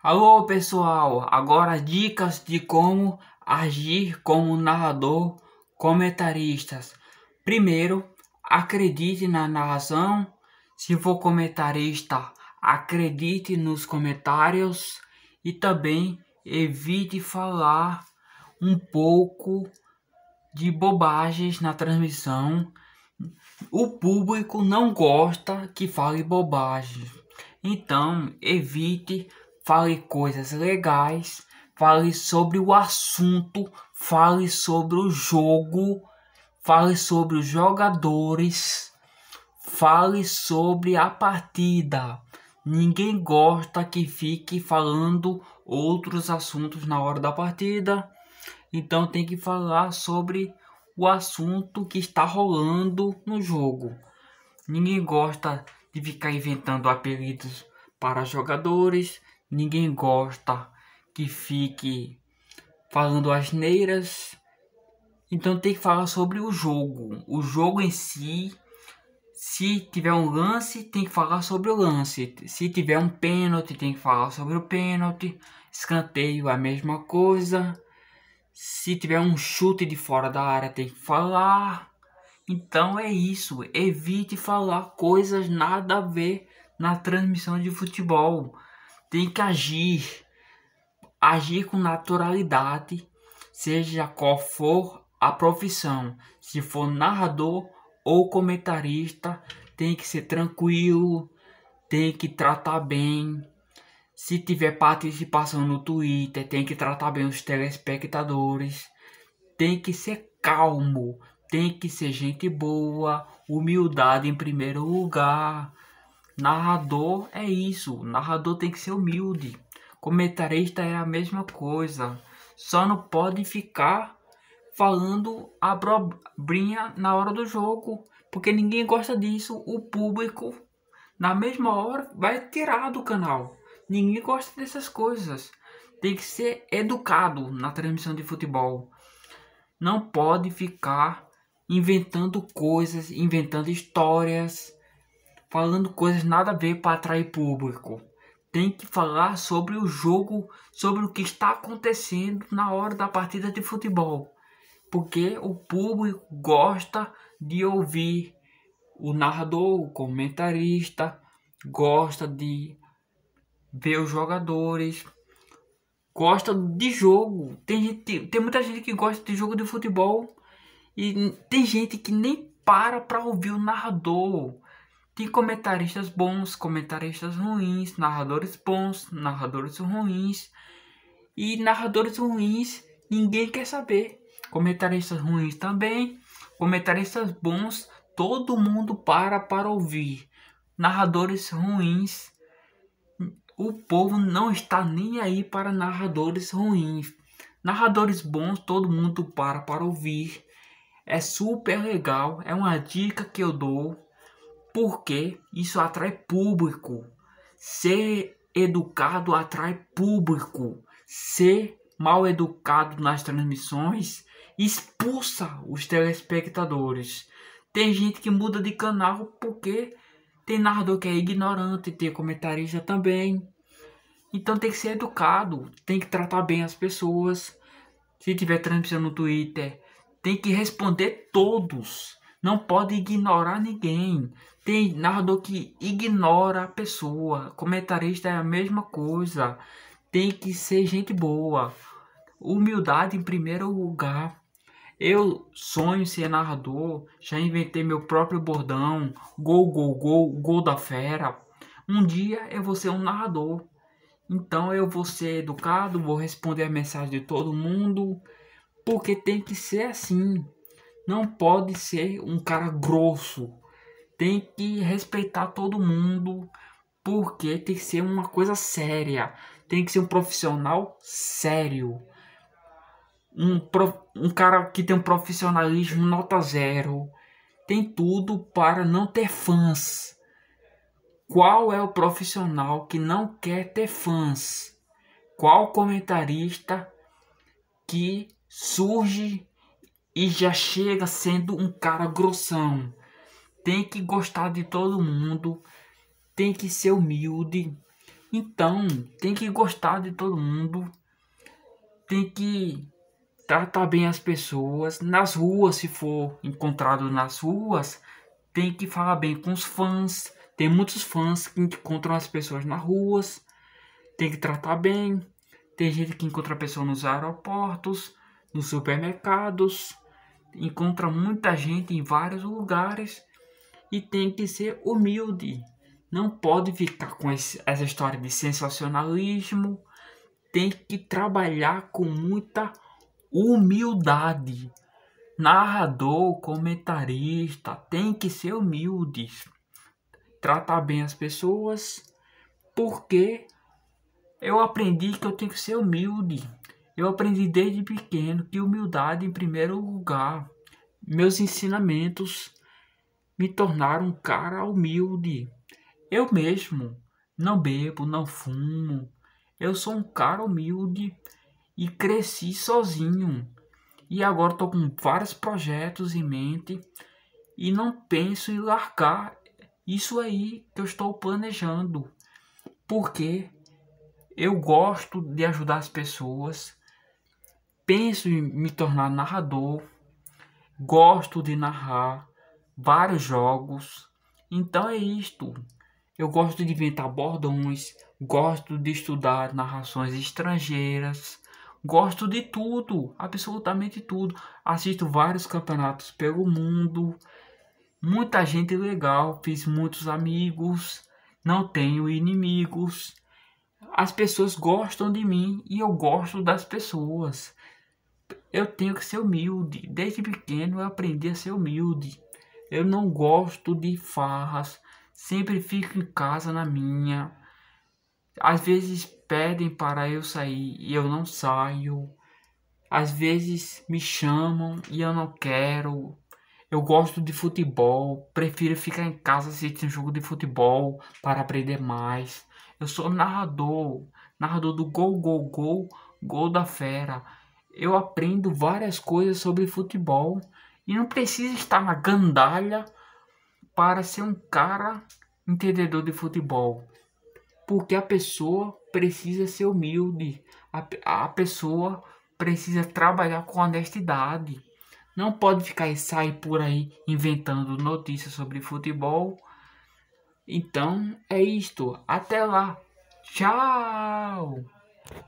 Alô pessoal, agora dicas de como agir como narrador comentaristas. Primeiro, acredite na narração. Se for comentarista, acredite nos comentários e também evite falar um pouco de bobagens na transmissão. O público não gosta que fale bobagem. Então, evite fale coisas legais, fale sobre o assunto, fale sobre o jogo, fale sobre os jogadores, fale sobre a partida. Ninguém gosta que fique falando outros assuntos na hora da partida. Então tem que falar sobre o assunto que está rolando no jogo. Ninguém gosta de ficar inventando apelidos para jogadores, Ninguém gosta que fique falando asneiras. Então tem que falar sobre o jogo. O jogo em si. Se tiver um lance, tem que falar sobre o lance. Se tiver um pênalti, tem que falar sobre o pênalti. Escanteio, a mesma coisa. Se tiver um chute de fora da área, tem que falar. Então é isso. Evite falar coisas nada a ver na transmissão de futebol tem que agir, agir com naturalidade, seja qual for a profissão. Se for narrador ou comentarista, tem que ser tranquilo, tem que tratar bem. Se tiver participação no Twitter, tem que tratar bem os telespectadores. Tem que ser calmo, tem que ser gente boa, humildade em primeiro lugar. Narrador é isso. Narrador tem que ser humilde. Comentarista é a mesma coisa. Só não pode ficar falando a brobrinha na hora do jogo. Porque ninguém gosta disso. O público, na mesma hora, vai tirar do canal. Ninguém gosta dessas coisas. Tem que ser educado na transmissão de futebol. Não pode ficar inventando coisas, inventando histórias falando coisas nada a ver para atrair público. Tem que falar sobre o jogo, sobre o que está acontecendo na hora da partida de futebol. Porque o público gosta de ouvir o narrador, o comentarista, gosta de ver os jogadores, gosta de jogo. Tem, gente, tem muita gente que gosta de jogo de futebol e tem gente que nem para para ouvir o narrador. Tem comentaristas bons, comentaristas ruins, narradores bons, narradores ruins. E narradores ruins, ninguém quer saber. Comentaristas ruins também, comentaristas bons, todo mundo para para ouvir. Narradores ruins, o povo não está nem aí para narradores ruins. Narradores bons, todo mundo para para ouvir. É super legal, é uma dica que eu dou porque isso atrai público. Ser educado atrai público. Ser mal educado nas transmissões expulsa os telespectadores. Tem gente que muda de canal porque tem narrador que é ignorante, tem comentarista também. Então tem que ser educado, tem que tratar bem as pessoas. Se tiver transmissão no Twitter, tem que responder todos não pode ignorar ninguém. Tem narrador que ignora a pessoa. Comentarista é a mesma coisa. Tem que ser gente boa. Humildade em primeiro lugar. Eu sonho ser narrador, já inventei meu próprio bordão, gol, gol, gol, gol da fera. Um dia eu vou ser um narrador. Então eu vou ser educado, vou responder a mensagem de todo mundo, porque tem que ser assim não pode ser um cara grosso. Tem que respeitar todo mundo, porque tem que ser uma coisa séria. Tem que ser um profissional sério. Um, prof... um cara que tem um profissionalismo nota zero. Tem tudo para não ter fãs. Qual é o profissional que não quer ter fãs? Qual comentarista que surge e já chega sendo um cara grossão. Tem que gostar de todo mundo, tem que ser humilde. Então, tem que gostar de todo mundo, tem que tratar bem as pessoas. Nas ruas, se for encontrado nas ruas, tem que falar bem com os fãs. Tem muitos fãs que encontram as pessoas nas ruas, tem que tratar bem. Tem gente que encontra a pessoa nos aeroportos, nos supermercados encontra muita gente em vários lugares e tem que ser humilde. Não pode ficar com esse, essa história de sensacionalismo. Tem que trabalhar com muita humildade. Narrador, comentarista, tem que ser humilde. Tratar bem as pessoas, porque eu aprendi que eu tenho que ser humilde. Eu aprendi desde pequeno que humildade em primeiro lugar. Meus ensinamentos me tornaram um cara humilde. Eu mesmo não bebo, não fumo. Eu sou um cara humilde e cresci sozinho. E agora estou com vários projetos em mente e não penso em largar isso aí que eu estou planejando. Porque eu gosto de ajudar as pessoas penso em me tornar narrador, gosto de narrar vários jogos. Então é isto. Eu gosto de inventar bordões, gosto de estudar narrações estrangeiras, gosto de tudo, absolutamente tudo. Assisto vários campeonatos pelo mundo, muita gente legal, fiz muitos amigos, não tenho inimigos. As pessoas gostam de mim e eu gosto das pessoas eu tenho que ser humilde. Desde pequeno eu aprendi a ser humilde. Eu não gosto de farras. Sempre fico em casa na minha. Às vezes pedem para eu sair e eu não saio. Às vezes me chamam e eu não quero. Eu gosto de futebol, prefiro ficar em casa assistindo um jogo de futebol para aprender mais. Eu sou narrador, narrador do Gol Gol Gol, Gol da Fera eu aprendo várias coisas sobre futebol e não preciso estar na gandalha para ser um cara entendedor de futebol. Porque a pessoa precisa ser humilde, a, a pessoa precisa trabalhar com honestidade. Não pode ficar e sair por aí inventando notícias sobre futebol. Então é isto. Até lá. Tchau!